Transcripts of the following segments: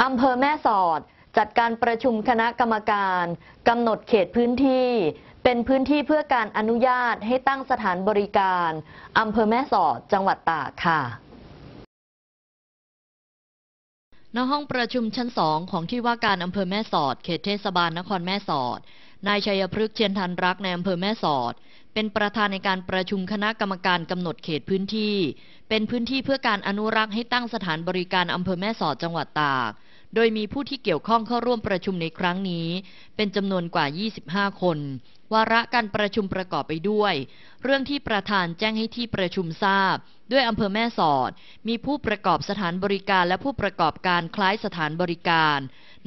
อำเภอแม่สอดจัดการประชุมคณะกรรมการ กำหนดเขตพื้นที่ เป็นพื้นที่เพื่อการอนุญาตให้ตั้งสถานบริการอำเภอแม่สอดจังหวัดตากค่ะณห้องประชุมชั้นสองของที่ว่าการอำเภอแม่สอดเขตเทศบาลนครแม่สอดนายชัยพฤกษ์เชียนทันรักในอำเภอแม่สอด เป็นประธานในการประชุมคณะกรรมการกำหนดเขตพื้นที่ เป็นพื้นที่เพื่อการอนุรักษ์ให้ตั้งสถานบริการอำเภอแม่สอดจังหวัดตากโดยมีผู้ที่เกี่ยวข้องเข้าร่วมประชุมในครั้งนี้ เป็นจำนวนกว่า 25 คน วาระการประชุมประกอบไปด้วย เรื่องที่ประธานแจ้งให้ที่ประชุมทราบ ด้วยอำเภอแม่สอด มีผู้ประกอบสถานบริการและผู้ประกอบการคล้ายสถานบริการ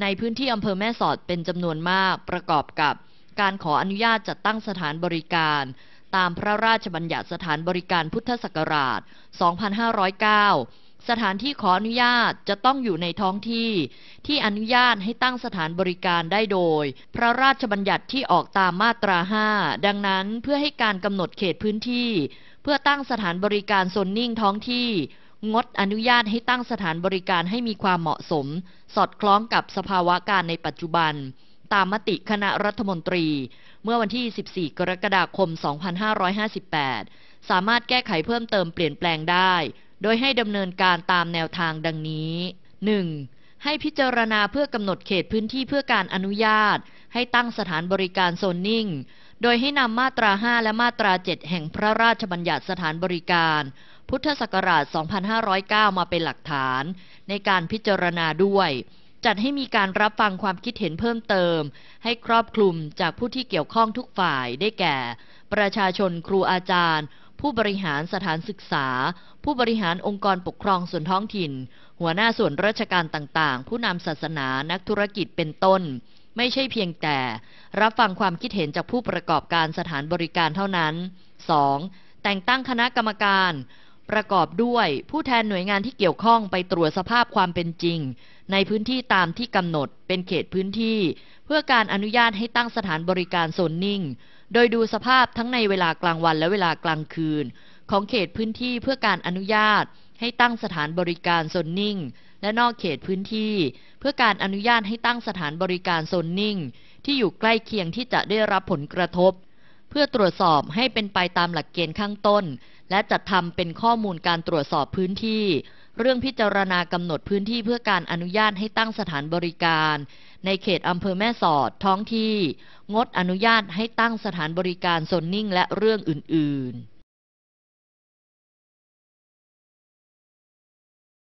ในพื้นที่อำเภอแม่สอดเป็นจำนวนมากประกอบกับการขออนุญาตจัดตั้งสถานบริการ ตามพระราชบัญญัติสถานบริการพุทธศักราช 2509 สถานที่ขออนุญาตจะต้องอยู่ในท้องที่ที่อนุญาตให้ตั้งสถานบริการได้โดย พระราชบัญญัติที่ออกตามมาตรา 5 ดังนั้นเพื่อให้การกำหนดเขตพื้นที่ เพื่อตั้งสถานบริการโซนนิ่งท้องที่ งดอนุญาตให้ตั้งสถานบริการให้มีความเหมาะสม สอดคล้องกับสภาวะการในปัจจุบันตามมติคณะรัฐมนตรี เมื่อวันที่ 14 กรกฎาคม 2558 สามารถแก้ไขเพิ่มเติมเปลี่ยนแปลงได้ โดยให้ดำเนินการตามแนวทางดังนี้ 1. ให้พิจารณาเพื่อกำหนดเขตพื้นที่เพื่อการอนุญาต ให้ตั้งสถานบริการโซนนิ่ง โดยให้นำมาตรา 5 และมาตรา 7 แห่งพระราชบัญญัติสถานบริการ พุทธศักราช 2509 มาเป็นหลักฐาน ในการพิจารณาด้วยจัดให้มีการรับฟังความคิดเห็นเพิ่มเติม ให้ครอบคลุมจากผู้ที่เกี่ยวข้องทุกฝ่ายได้แก่ ประชาชนครูอาจารย์ ผู้บริหารสถานศึกษา ผู้บริหารองค์กรปกครองส่วนท้องถิ่น หัวหน้าส่วนราชการต่างๆ ผู้นำศาสนานักธุรกิจเป็นต้น ไม่ใช่เพียงแต่ รับฟังความคิดเห็นจากผู้ประกอบการสถานบริการเท่านั้น 2. แต่งตั้งคณะกรรมการประกอบด้วย ผู้แทนหน่วยงานที่เกี่ยวข้องไปตรวจสภาพความเป็นจริง ในพื้นที่ตามที่กำหนด เป็นเขตพื้นที่ เพื่อการอนุญาตให้ตั้งสถานบริการโซนนิ่ง โดยดูสภาพทั้งในเวลากลางวันและเวลากลางคืน ของเขตพื้นที่เพื่อการอนุญาตให้ตั้งสถานบริการโซนนิ่ง และนอกเขตพื้นที่ เพื่อการอนุญาตให้ตั้งสถานบริการโซนนิ่ง ที่อยู่ใกล้เคียงที่จะได้รับผลกระทบ เพื่อตรวจสอบให้เป็นไปตามหลักเกณฑ์ข้างต้นและจัดทำเป็นข้อมูลการตรวจสอบพื้นที่ เรื่องพิจารณากำหนดพื้นที่เพื่อการอนุญาตให้ตั้งสถานบริการ ในเขตอำเภอแม่สอด ท้องที่ งดอนุญาตให้ตั้งสถานบริการโซนนิ่งและเรื่องอื่นๆ